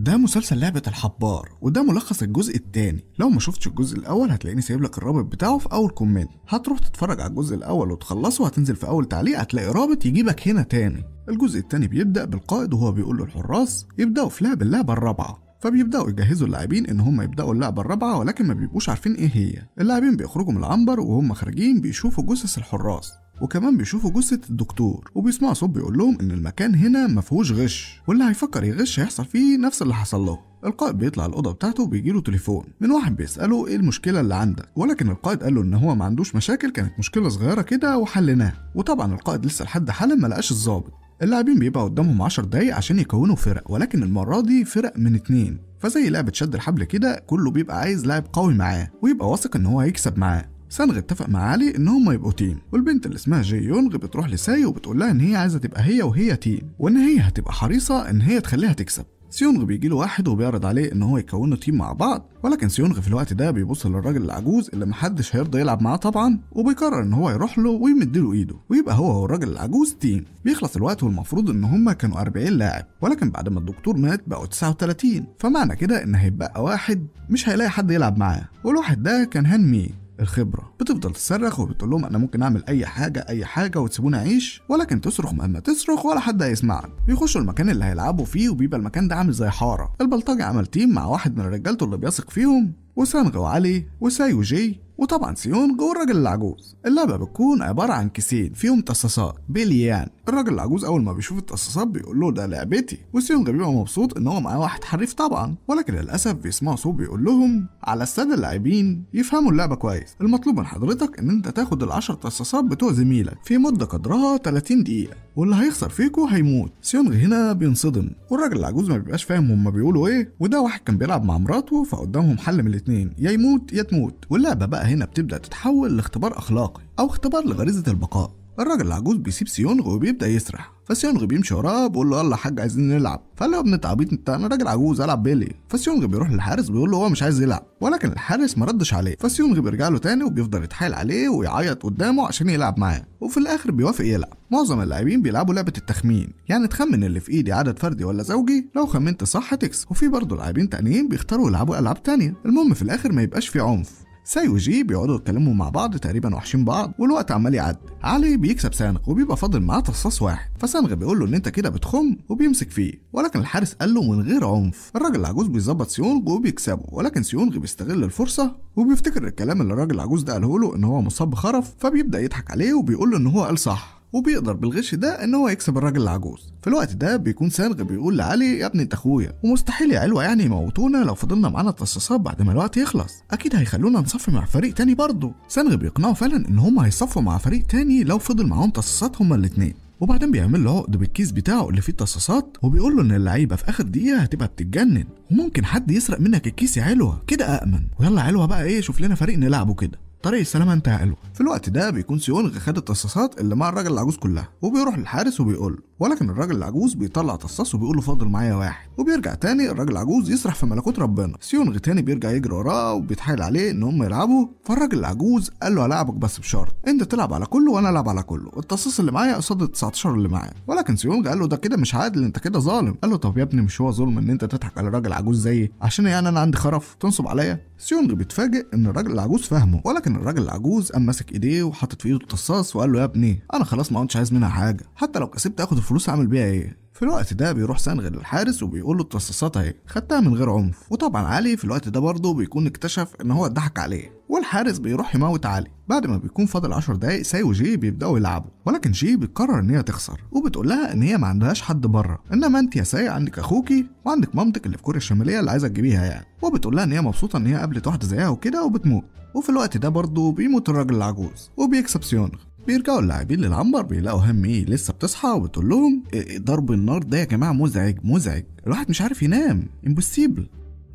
ده مسلسل لعبة الحبار وده ملخص الجزء الثاني لو ما شفتش الجزء الاول هتلاقيني سايب لك الرابط بتاعه في اول كومنت هتروح تتفرج على الجزء الاول وتخلصه هتنزل في اول تعليق هتلاقي رابط يجيبك هنا تاني الجزء الثاني بيبدا بالقائد وهو بيقول للحراس يبداوا في لعب اللعبة الرابعة فبيبداوا يجهزوا اللاعبين ان هم يبداوا اللعبه الرابعه ولكن ما بيبقوش عارفين ايه هي اللاعبين بيخرجوا من العنبر وهم خارجين بيشوفوا جثث الحراس وكمان بيشوفوا جثه الدكتور وبيسمعوا صوت بيقول لهم ان المكان هنا ما فيهوش غش واللي هيفكر يغش هيحصل فيه نفس اللي حصل له القائد بيطلع الاوضه بتاعته وبيجيله تليفون من واحد بيساله ايه المشكله اللي عندك ولكن القائد قال له ان هو ما عندوش مشاكل كانت مشكله صغيره كده وحلناها وطبعا القائد لسه لحد حالا ما لقاش الظابط اللاعبين بيبقى قدامهم 10 دقايق عشان يكونوا فرق ولكن المره دي فرق من اتنين فزي لعبه شد الحبل كده كله بيبقى عايز لاعب قوي معاه ويبقى واثق ان هو هيكسب معاه سانغ اتفق مع علي ان هما يبقوا تيم والبنت اللي اسمها جي يونغ بتروح لساي وبتقول لها ان هي عايزه تبقى هي وهي تيم وان هي هتبقى حريصه ان هي تخليها تكسب سيونغ بيجي له واحد وبيعرض عليه ان هو يكونوا تيم مع بعض ولكن سيونغ في الوقت ده بيبص للراجل العجوز اللي محدش هيرضى يلعب معاه طبعا وبيقرر ان هو يروح له ويمد له ايده ويبقى هو والراجل العجوز تيم بيخلص الوقت والمفروض ان هما كانوا 40 لاعب ولكن بعد ما الدكتور مات بقوا 39 فمعنى كده ان هيبقى واحد مش هيلاقي حد يلعب معاه والواحد ده كان هان مي الخبره بتفضل تصرخ وبتقول لهم انا ممكن اعمل اي حاجه اي حاجه وتسيبوني اعيش ولكن تصرخ مهما تصرخ ولا حد هيسمعك بيخشوا المكان اللي هيلعبوا فيه وبيبقى المكان ده عامل زي حاره البلطجي عمل تيم مع واحد من رجالته اللي بيثق فيهم وسانغ وعلي وساي وجي وطبعا سيونج والراجل العجوز اللعبه بتكون عباره عن كيسين فيهم تصاصات بليان الراجل العجوز اول ما بيشوف التصاصات بيقول له ده لعبتي وسيونج بيبقى مبسوط ان هو معاه واحد حريف طبعا ولكن للاسف بيسمعوا صوت بيقول لهم على الساده اللاعبين يفهموا اللعبه كويس المطلوب من حضرتك ان انت تاخد ال10 تصاصات بتوع زميلك في مده قدرها 30 دقيقه واللي هيخسر فيكو هيموت سيونج هنا بينصدم والراجل العجوز ما بيبقاش فاهم هما بيقولوا ايه وده واحد كان بيلعب مع مراته فقدامهم حل من الاتنين يا يموت يا تموت واللعبه بقى هنا بتبدا تتحول لاختبار اخلاقي او اختبار لغريزه البقاء الراجل العجوز بيسيب سيونغ وبيبدا يسرح فسيونغ بيمشي وراه بيقول له يلا يا حاج عايزين نلعب فقال له يا ابن انت انت انا راجل عجوز العب بيه ليه فسيونغ بيروح للحارس بيقول له هو مش عايز يلعب ولكن الحارس ما ردش عليه فسيونغ بيرجع له تاني وبيفضل يتحايل عليه ويعيط قدامه عشان يلعب معاه وفي الاخر بيوافق يلعب معظم اللاعبين بيلعبوا لعبه التخمين يعني تخمن اللي في ايدي عدد فردي ولا زوجي لو خمنت صح تكسب وفي برضه لاعبين تانيين بيختاروا يلعبوا العاب تانية المهم في الاخر ما يبقاش في عنف ساي وجي بيقعدوا يتكلموا مع بعض تقريبا وحشين بعض والوقت عمال يعدي علي بيكسب سانغ وبيبقى فاضل معاه تصاص واحد فسانغ بيقول له ان انت كده بتخم وبيمسك فيه ولكن الحارس قال له من غير عنف الراجل العجوز بيظبط سيونغ وبيكسبه ولكن سيونغ بيستغل الفرصه وبيفتكر الكلام اللي الراجل العجوز ده قاله له ان هو مصاب بخرف فبيبدا يضحك عليه وبيقول له ان هو قال صح وبيقدر بالغش ده ان هو يكسب الراجل العجوز في الوقت ده بيكون سالغ بيقول لعلي يا ابني انت اخويا ومستحيل يا علوه يعني يموتونا لو فضلنا معانا التصاصات بعد ما الوقت يخلص اكيد هيخلونا نصفي مع فريق تاني برضه سالغ بيقنعه فعلا ان هم هيصفوا مع فريق تاني لو فضل معاهم تصاصات هما الاتنين وبعدين بيعمل له عقد بالكيس بتاعه اللي فيه التصاصات وبيقول له ان اللعيبه في اخر دقيقه هتبقى بتتجنن وممكن حد يسرق منك الكيس يا علوه كده امن ويلا علوه بقى ايه شوف لنا فريق نلعبه كده طريق السلامه انتهى له في الوقت ده بيكون سيونغ خد التصاصات اللي مع الراجل العجوز كلها وبيروح للحارس وبيقول ولكن الراجل العجوز بيطلع تصاصه وبيقول له فاضل معايا واحد وبيرجع تاني الراجل العجوز يسرح في ملكوت ربنا سيونغ تاني بيرجع يجري وراه وبيتحايل عليه ان هم يلعبوا فالراجل العجوز قال له هلاعبك بس بشرط انت تلعب على كله وانا العب على كله التصاص اللي معايا قصاد ال 19 اللي معايا ولكن سيونغ قال له ده كده مش عادل انت كده ظالم قال له طب يا ابني مش هو ظلم ان انت تضحك على راجل عجوز زيي عشان يعني انا عندي خرف تنصب عليا سيونغ بيتفاجئ ان الراجل العجوز فاهمه ولكن الراجل العجوز قام ماسك ايديه وحاطط في ايده التصاص وقال له يا ابني انا خلاص ما كنتش عايز منها حاجه حتى لو كسبت اخد الفلوس عامل بيها ايه في الوقت ده بيروح سنغ للحارس وبيقول له التصاصات اهي خدتها من غير عنف وطبعا علي في الوقت ده برضه بيكون اكتشف ان هو اتضحك عليه والحارس بيروح يموت علي بعد ما بيكون فاضل 10 دقايق ساي وجي بيبداوا يلعبوا ولكن جي بتقرر ان هي تخسر وبتقول لها ان هي ما عندهاش حد بره انما انت يا ساي عندك اخوكي وعندك مامتك اللي في كوريا الشماليه اللي عايزه تجيبيها يعني وبتقول لها ان هي مبسوطه ان هي قابلت واحده زيها وكده وبتموت وفي الوقت ده برضه بيموت الراجل العجوز وبيكسب سيونغ بيرجعوا اللاعبين للعنبر بيلاقوا هم ايه لسه بتصحى وبتقول لهم إيه، إيه، ضرب النار ده يا جماعه مزعج مزعج الواحد مش عارف ينام امبوسيبل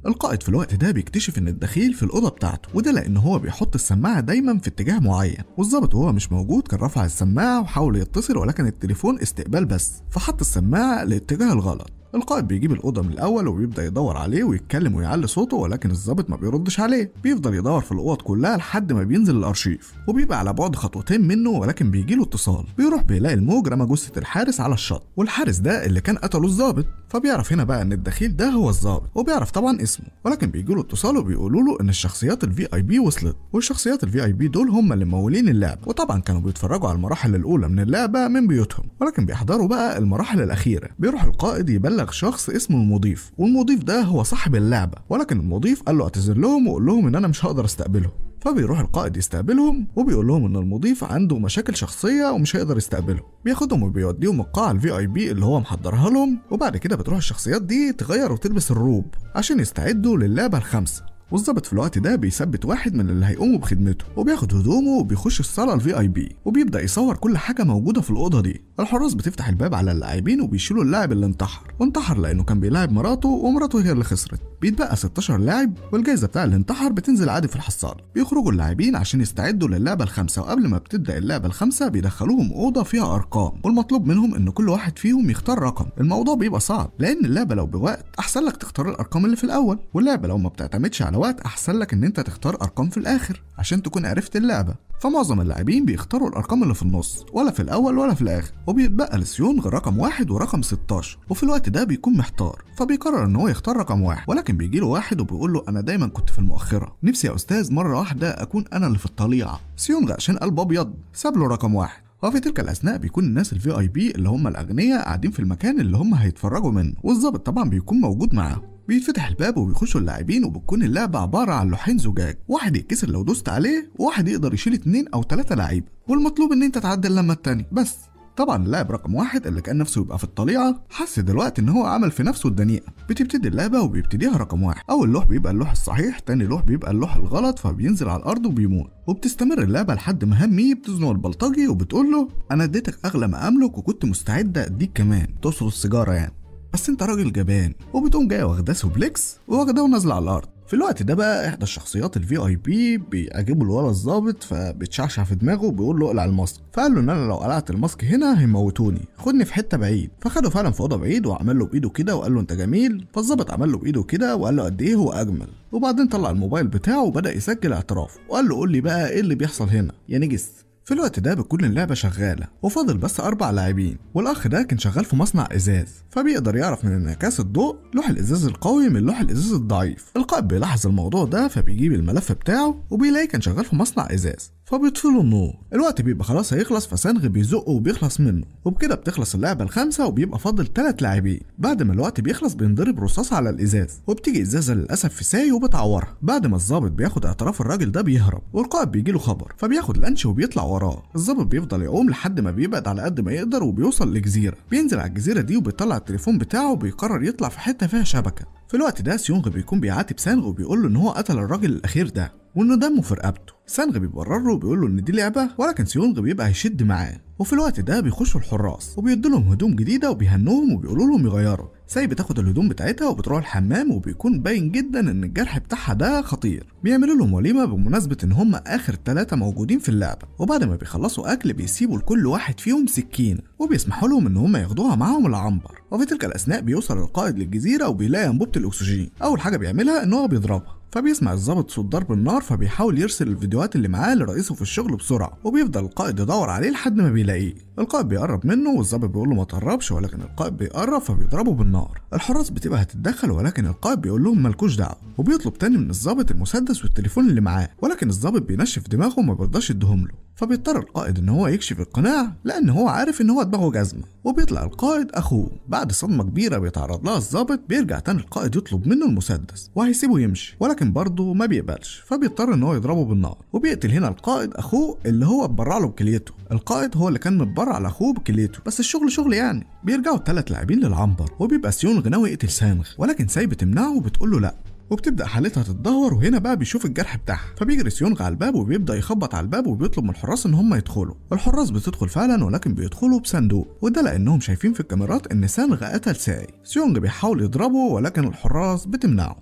القائد في الوقت ده بيكتشف ان الدخيل في الاوضه بتاعته وده لان هو بيحط السماعه دايما في اتجاه معين والظابط وهو مش موجود كان رفع السماعه وحاول يتصل ولكن التليفون استقبال بس فحط السماعه لاتجاه الغلط القائد بيجيب الاوضه من الاول وبيبدا يدور عليه ويتكلم ويعلي صوته ولكن الظابط ما بيردش عليه بيفضل يدور في الاوض كلها لحد ما بينزل الارشيف وبيبقى على بعد خطوتين منه ولكن بيجي له اتصال بيروح بيلاقي الموج رمى جثه الحارس على الشط والحارس ده اللي كان قتله الظابط فبيعرف هنا بقى ان الدخيل ده هو الظابط وبيعرف طبعا اسمه ولكن بيجي له اتصال وبيقولوا له ان الشخصيات الفي اي بي وصلت والشخصيات الفي اي بي دول هم اللي مولين اللعبه وطبعا كانوا بيتفرجوا على المراحل الاولى من اللعبه من بيوتهم ولكن بيحضروا بقى المراحل الاخيره بيروح القائد يبلغ بلغ شخص اسمه المضيف والمضيف ده هو صاحب اللعبه ولكن المضيف قال له اعتذر لهم وقول لهم ان انا مش هقدر استقبلهم فبيروح القائد يستقبلهم وبيقول لهم ان المضيف عنده مشاكل شخصيه ومش هيقدر يستقبلهم بياخدهم وبيوديهم القاعه الفي اي بي اللي هو محضرها لهم وبعد كده بتروح الشخصيات دي تغير وتلبس الروب عشان يستعدوا للعبه الخامسه والظابط في الوقت ده بيثبت واحد من اللي هيقوموا بخدمته وبياخد هدومه وبيخش الصاله الفي اي بي وبيبدا يصور كل حاجه موجوده في الاوضه دي الحراس بتفتح الباب على اللاعبين وبيشيلوا اللاعب اللي انتحر وانتحر لانه كان بيلاعب مراته ومراته هي اللي خسرت بيتبقى 16 لاعب والجائزه بتاع اللي انتحر بتنزل عادي في الحصاله بيخرجوا اللاعبين عشان يستعدوا للعبه الخامسه وقبل ما بتبدا اللعبه الخامسه بيدخلوهم اوضه فيها ارقام والمطلوب منهم ان كل واحد فيهم يختار رقم الموضوع بيبقى صعب لان اللعبه لو بوقت احسن لك تختار الارقام اللي في الاول واللعبه لو ما بتعتمدش على وقت احسن لك ان انت تختار ارقام في الاخر عشان تكون عرفت اللعبه فمعظم اللاعبين بيختاروا الارقام اللي في النص ولا في الاول ولا في الاخر وبيتبقى لسيونغ رقم واحد ورقم 16 وفي الوقت ده بيكون محتار فبيقرر ان هو يختار رقم واحد ولكن بيجي له واحد وبيقول له انا دايما كنت في المؤخره نفسي يا استاذ مره واحده اكون انا اللي في الطليعه سيونغ عشان قلب ابيض ساب له رقم واحد وفي تلك الاثناء بيكون الناس الفي اي بي اللي هم الاغنياء قاعدين في المكان اللي هم هيتفرجوا منه والظابط طبعا بيكون موجود معاهم بيتفتح الباب وبيخشوا اللاعبين وبتكون اللعبه عباره عن لوحين زجاج واحد يتكسر لو دوست عليه وواحد يقدر يشيل اتنين او تلاته لعيبه والمطلوب ان انت تعدل لما الثانيه بس طبعا اللاعب رقم واحد اللي كان نفسه يبقى في الطليعه حس دلوقتي ان هو عمل في نفسه الدنيئه بتبتدي اللعبه وبيبتديها رقم واحد اول لوح بيبقى اللوح الصحيح تاني لوح بيبقى اللوح الغلط فبينزل على الارض وبيموت وبتستمر اللعبه لحد ما همي بتزنق البلطجي وبتقول له انا اديتك اغلى ما املك وكنت مستعده اديك كمان تصر السيجاره يعني بس انت راجل جبان وبتقوم جاي واخداه سوبلكس وواخداه ونازل على الارض في الوقت ده بقى احدى الشخصيات الفي اي بي بيعجبه الولد الظابط فبتشعشع في دماغه وبيقول له اقلع الماسك فقال له ان انا لو قلعت الماسك هنا هيموتوني خدني في حته بعيد فخده فعلا في اوضه بعيد وعمل له بايده كده وقال له انت جميل فالظابط عمل له بايده كده وقال له قد ايه هو اجمل وبعدين طلع الموبايل بتاعه وبدا يسجل اعتراف وقال له قول لي بقى ايه اللي بيحصل هنا يا نجس في الوقت ده بتكون اللعبة شغالة وفاضل بس أربع لاعبين والأخ ده كان شغال في مصنع إزاز فبيقدر يعرف من انعكاس الضوء لوح الإزاز القوي من لوح الإزاز الضعيف القائد بيلاحظ الموضوع ده فبيجيب الملف بتاعه وبيلاقي كان شغال في مصنع إزاز فبيطفي له النور الوقت بيبقى خلاص هيخلص فسنغ بيزقه وبيخلص منه وبكده بتخلص اللعبة الخامسة وبيبقى فاضل تلات لاعبين بعد ما الوقت بيخلص بينضرب رصاص على الإزاز وبتيجي إزازة للأسف في ساي وبتعورها بعد ما الظابط بياخد اعتراف الراجل ده بيهرب والقائد بيجيله خبر فبياخد لانش وبيطلع وراه الظابط بيفضل يعوم لحد ما بيبعد على قد ما يقدر وبيوصل لجزيره بينزل على الجزيره دي وبيطلع التليفون بتاعه وبيقرر يطلع في حته فيها شبكه في الوقت ده سيونغ بيكون بيعاتب سانغ وبيقول له ان هو قتل الراجل الاخير ده وانه دمه في رقبته سانغ بيبرر له وبيقول له ان دي لعبه ولكن سيونغ بيبقى هيشد معاه وفي الوقت ده بيخشوا الحراس وبيدوا لهم هدوم جديده وبيهنوهم وبيقولوا لهم يغيروا ساي بتاخد الهدوم بتاعتها وبتروح الحمام وبيكون باين جدا ان الجرح بتاعها ده خطير بيعملوا لهم وليمه بمناسبه ان هم اخر ثلاثه موجودين في اللعبه وبعد ما بيخلصوا اكل بيسيبوا لكل واحد فيهم سكينه وبيسمحوا لهم ان هم ياخدوها معاهم العنبر وفي تلك الاثناء بيوصل القائد للجزيره وبيلاقي انبوبه الاكسجين اول حاجه بيعملها ان هو بيضربها فبيسمع الظابط صوت ضرب النار فبيحاول يرسل الفيديوهات اللي معاه لرئيسه في الشغل بسرعه وبيفضل القائد يدور عليه لحد ما بيلاقيه القائد بيقرب منه والظابط بيقول له ما تقربش ولكن القائد بيقرب فبيضربه بالنار الحراس بتبقى هتتدخل ولكن القائد بيقول لهم مالكوش دعوه وبيطلب تاني من الظابط المسدس والتليفون اللي معاه ولكن الظابط بينشف دماغه وما بيرضاش يديهم له فبيضطر القائد ان هو يكشف القناع لان هو عارف ان هو دماغه جزمه وبيطلع القائد اخوه بعد صدمه كبيره بيتعرض لها الظابط بيرجع تاني القائد يطلب منه المسدس وهيسيبه يمشي ولكن لكن برضه ما بيقبلش فبيضطر ان هو يضربه بالنار وبيقتل هنا القائد اخوه اللي هو اتبرع له بكليته القائد هو اللي كان متبرع لاخوه بكليته بس الشغل شغل يعني بيرجعوا الثلاث لاعبين للعنبر وبيبقى سيون غناوي يقتل سانغ ولكن ساي بتمنعه وبتقول له لا وبتبدا حالتها تتدهور وهنا بقى بيشوف الجرح بتاعها فبيجري سيونغ على الباب وبيبدا يخبط على الباب وبيطلب من الحراس ان هم يدخلوا الحراس بتدخل فعلا ولكن بيدخلوا بصندوق وده لانهم شايفين في الكاميرات ان سانغ قتل ساي سيونغ بيحاول يضربه ولكن الحراس بتمنعه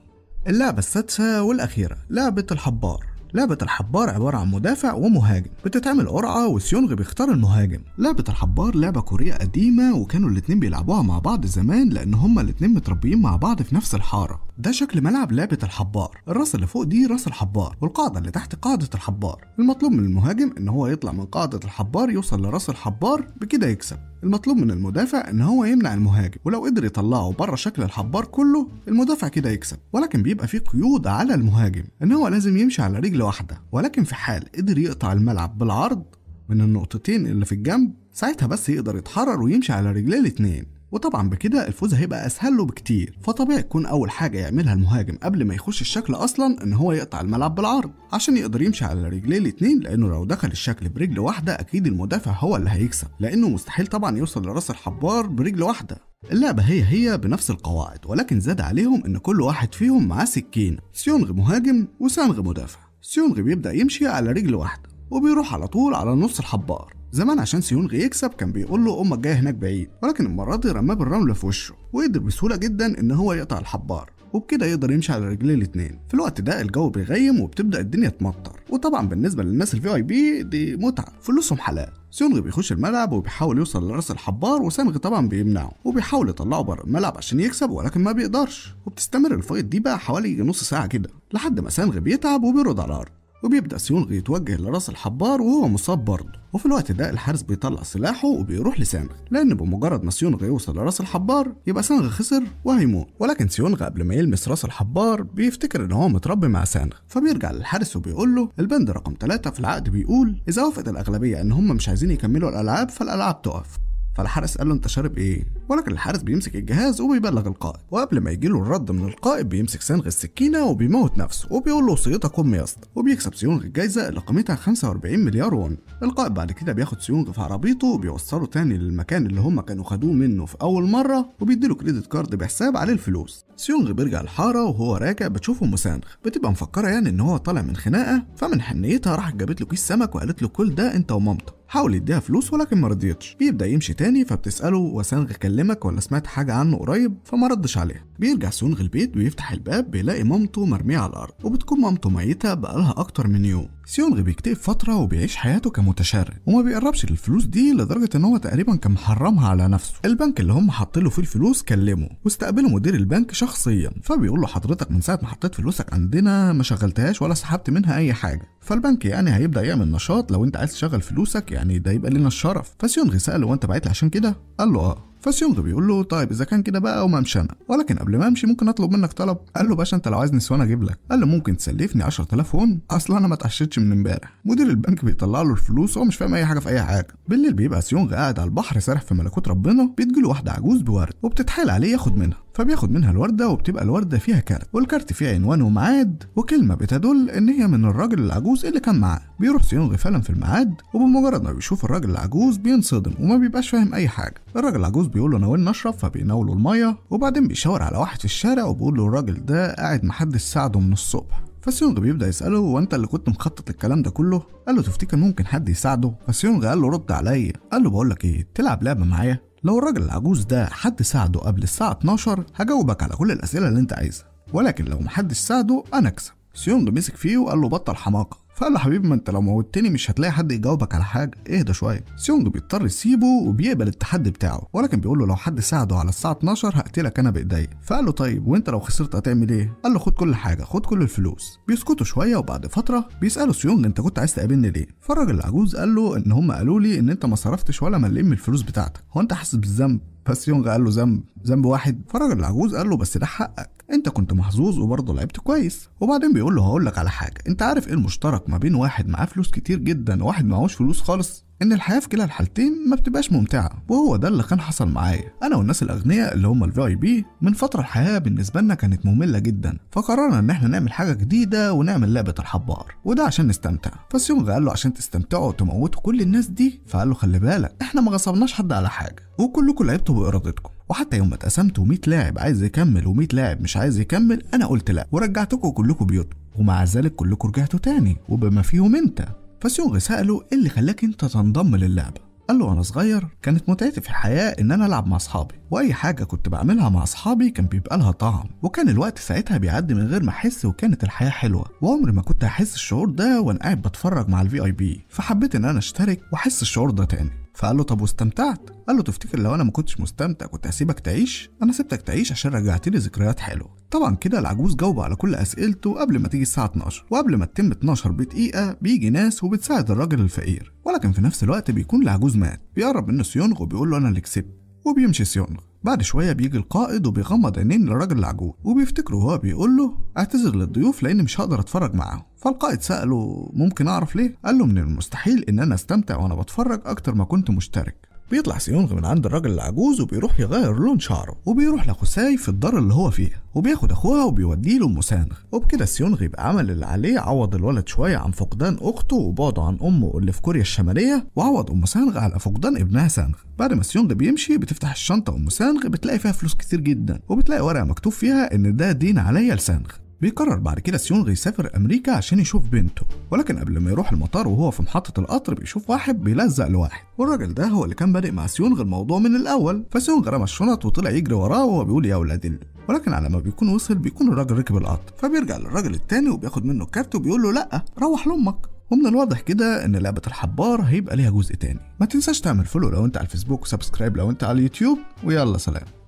اللعبة السادسة والأخيرة لعبة الحبار لعبة الحبار عبارة عن مدافع ومهاجم بتتعمل قرعة وسيونغ بيختار المهاجم لعبة الحبار لعبة كورية قديمة وكانوا الاتنين بيلعبوها مع بعض زمان لأن هما الاتنين متربيين مع بعض في نفس الحارة ده شكل ملعب لعبة الحبار الراس اللي فوق دي راس الحبار والقاعدة اللي تحت قاعدة الحبار المطلوب من المهاجم ان هو يطلع من قاعدة الحبار يوصل لراس الحبار بكده يكسب المطلوب من المدافع ان هو يمنع المهاجم ولو قدر يطلعه بره شكل الحبار كله المدافع كده يكسب ولكن بيبقى في قيود على المهاجم ان هو لازم يمشي على رجل واحده ولكن في حال قدر يقطع الملعب بالعرض من النقطتين اللي في الجنب ساعتها بس يقدر يتحرر ويمشي على رجليه الاتنين وطبعا بكده الفوز هيبقى اسهل له بكتير فطبيعي تكون اول حاجه يعملها المهاجم قبل ما يخش الشكل اصلا ان هو يقطع الملعب بالعرض عشان يقدر يمشي على رجليه الاثنين لانه لو دخل الشكل برجل واحده اكيد المدافع هو اللي هيكسب لانه مستحيل طبعا يوصل لراس الحبار برجل واحده اللعبة هي هي بنفس القواعد ولكن زاد عليهم إن كل واحد فيهم معاه سكين سيونغ مهاجم وسانغ مدافع، سيونغ بيبدأ يمشي على رجل واحدة وبيروح على طول على نص الحبار زمان عشان سيونغ يكسب كان بيقول له امك جايه هناك بعيد ولكن المره دي رماه بالرمل في وشه وقدر بسهوله جدا ان هو يقطع الحبار وبكده يقدر يمشي على رجليه الاتنين في الوقت ده الجو بيغيم وبتبدا الدنيا تمطر وطبعا بالنسبه للناس الفي اي بي دي متعه فلوسهم حلال سيونغ بيخش الملعب وبيحاول يوصل لراس الحبار وسانغ طبعا بيمنعه وبيحاول يطلعه بره الملعب عشان يكسب ولكن ما بيقدرش وبتستمر الفايت دي بقى حوالي نص ساعه كده لحد ما سانغ بيتعب وبيرد على الارض وبيبدأ سيونغ يتوجه لراس الحبار وهو مصاب برضه وفي الوقت ده الحارس بيطلع سلاحه وبيروح لسانغ لأن بمجرد ما سيونغ يوصل لراس الحبار يبقى سانغ خسر وهيموت ولكن سيونغ قبل ما يلمس راس الحبار بيفتكر إن هو متربي مع سانغ فبيرجع للحارس وبيقول له البند رقم 3 في العقد بيقول إذا وافقت الأغلبية إن هم مش عايزين يكملوا الألعاب فالألعاب تقف فالحارس قال له انت شارب ايه ولكن الحارس بيمسك الجهاز وبيبلغ القائد وقبل ما يجي له الرد من القائد بيمسك سنغ السكينه وبيموت نفسه وبيقول له وصيتك ام يا اسطى وبيكسب سيونغ الجايزه اللي قيمتها 45 مليار ون القائد بعد كده بياخد سيونغ في عربيته وبيوصله تاني للمكان اللي هم كانوا خدوه منه في اول مره وبيديله كريدت كارد بحساب عليه الفلوس سيونغ بيرجع الحاره وهو راجع بتشوفه مسانغ بتبقى مفكره يعني ان هو طالع من خناقه فمن حنيتها راحت جابت له كيس سمك وقالت له كل ده انت ومامتك حاول يديها فلوس ولكن ما رضيتش بيبدا يمشي تاني فبتساله وسانغ كلمك ولا سمعت حاجه عنه قريب فما ردش عليها بيرجع سونغ البيت ويفتح الباب بيلاقي مامته مرميه على الارض وبتكون مامته ميته بقالها اكتر من يوم سيونغ بيكتئب فتره وبيعيش حياته كمتشرد وما بيقربش للفلوس دي لدرجه ان هو تقريبا كان محرمها على نفسه البنك اللي هم حاطين له فيه الفلوس كلمه واستقبله مدير البنك شخصيا فبيقول له حضرتك من ساعه ما حطيت فلوسك عندنا ما شغلتهاش ولا سحبت منها اي حاجه فالبنك يعني هيبدا يعمل نشاط لو انت عايز تشغل فلوسك يعني ده يبقى لنا الشرف فسيونغ ساله وانت بعت لي عشان كده قال له اه فسيونغ بيقول له طيب اذا كان كده بقى وما امشي انا ولكن قبل ما امشي ممكن اطلب منك طلب قال له باشا انت لو عايز نسوان اجيب لك قال له ممكن تسلفني 10000 هون اصل انا ما اتعشتش من امبارح مدير البنك بيطلع له الفلوس وهو مش فاهم اي حاجه في اي حاجه بالليل بيبقى سيونغ قاعد على البحر سارح في ملكوت ربنا بتجيله واحده عجوز بورد وبتتحايل عليه ياخد منها فبياخد منها الوردة وبتبقى الوردة فيها كارت والكارت فيه عنوان وميعاد وكلمة بتدل إن هي من الراجل العجوز اللي كان معاه بيروح سيونغ فعلا في الميعاد وبمجرد ما بيشوف الراجل العجوز بينصدم وما بيبقاش فاهم أي حاجة الراجل العجوز بيقول له ناولنا نشرب فبيناوله المية وبعدين بيشاور على واحد في الشارع وبيقول له الراجل ده قاعد محدش ساعده من الصبح فسيونغ بيبدأ يسأله هو أنت اللي كنت مخطط الكلام ده كله؟ قال له تفتكر ممكن حد يساعده؟ فسيونغ قال له رد عليا، قال له بقول لك إيه؟ تلعب لعبة معايا؟ لو الراجل العجوز ده حد ساعده قبل الساعة 12 هجاوبك على كل الأسئلة اللي أنت عايزها ولكن لو محدش ساعده أنا أكسب سيونج مسك فيه وقال له بطل حماقة فقال له حبيبي ما انت لو موتني مش هتلاقي حد يجاوبك على حاجه اهدى شويه سيونج بيضطر يسيبه وبيقبل التحدي بتاعه ولكن بيقول له لو حد ساعده على الساعه 12 هقتلك انا بايديا فقال له طيب وانت لو خسرت هتعمل ايه قال له خد كل حاجه خد كل الفلوس بيسكتوا شويه وبعد فتره بيسالوا سيونج انت كنت عايز تقابلني ليه فالراجل العجوز قال له ان هم قالوا لي ان انت ما صرفتش ولا مليم من الفلوس بتاعتك هو انت حاسس بالذنب فسيونج قال له ذنب ذنب واحد فالراجل العجوز قال له بس ده حقك انت كنت محظوظ وبرضه لعبت كويس وبعدين بيقول له هقول لك على حاجه انت عارف ايه المشترك ما بين واحد معاه فلوس كتير جدا وواحد معهوش فلوس خالص ان الحياه في كلا الحالتين ما بتبقاش ممتعه وهو ده اللي كان حصل معايا انا والناس الاغنياء اللي هم الفي اي بي من فتره الحياه بالنسبه لنا كانت ممله جدا فقررنا ان احنا نعمل حاجه جديده ونعمل لعبه الحبار وده عشان نستمتع فسيونغ قال له عشان تستمتعوا وتموتوا كل الناس دي فقال له خلي بالك احنا ما غصبناش حد على حاجه وكلكم لعبتوا بارادتكم وحتى يوم ما اتقسمتوا 100 لاعب عايز يكمل و100 لاعب مش عايز يكمل انا قلت لا ورجعتكم كلكم بيوتكم ومع ذلك كلكم رجعتوا تاني وبما فيهم انت فسيونغ ساله ايه اللي خلاك انت تنضم للعبه قال له وانا صغير كانت متعتي في الحياه ان انا العب مع اصحابي واي حاجه كنت بعملها مع اصحابي كان بيبقى لها طعم وكان الوقت ساعتها بيعدي من غير ما احس وكانت الحياه حلوه وعمري ما كنت هحس الشعور ده وانا قاعد بتفرج مع الفي اي بي فحبيت ان انا اشترك واحس الشعور ده تاني فقال له طب واستمتعت قال له تفتكر لو انا ما كنتش مستمتع كنت هسيبك تعيش انا سبتك تعيش عشان رجعت لي ذكريات حلوه طبعا كده العجوز جاوب على كل اسئلته قبل ما تيجي الساعه 12 وقبل ما تتم 12 بدقيقه بيجي ناس وبتساعد الراجل الفقير ولكن في نفس الوقت بيكون العجوز مات بيقرب منه سيونغ وبيقول له انا اللي كسبت وبيمشي سيونغ بعد شوية بيجي القائد وبيغمض عينين للراجل العجوز وبيفتكره وهو بيقول له اعتذر للضيوف لأن مش هقدر أتفرج معاهم فالقائد سأله ممكن أعرف ليه؟ قال له من المستحيل إن أنا أستمتع وأنا بتفرج أكتر ما كنت مشترك بيطلع سيونغ من عند الراجل العجوز وبيروح يغير لون شعره وبيروح لخساي في الدار اللي هو فيها وبياخد اخوها وبيوديه لام سانغ وبكده سيونغ يبقى عمل اللي عليه عوض الولد شويه عن فقدان اخته وبعده عن امه اللي في كوريا الشماليه وعوض ام سانغ على فقدان ابنها سانغ بعد ما سيونغ بيمشي بتفتح الشنطه ام سانغ بتلاقي فيها فلوس كتير جدا وبتلاقي ورقه مكتوب فيها ان ده دين عليا لسانغ بيقرر بعد كده سيونغ يسافر أمريكا عشان يشوف بنته ولكن قبل ما يروح المطار وهو في محطة القطر بيشوف واحد بيلزق لواحد والراجل ده هو اللي كان بادئ مع سيونغ الموضوع من الأول فسيونغ رمى الشنط وطلع يجري وراه وهو بيقول يا ولاد ولكن على ما بيكون وصل بيكون الراجل ركب القطر فبيرجع للراجل التاني وبياخد منه الكارت وبيقول له لأ روح لأمك ومن الواضح كده ان لعبة الحبار هيبقى ليها جزء تاني ما تنساش تعمل فولو لو انت على الفيسبوك وسبسكرايب لو انت على اليوتيوب ويلا سلام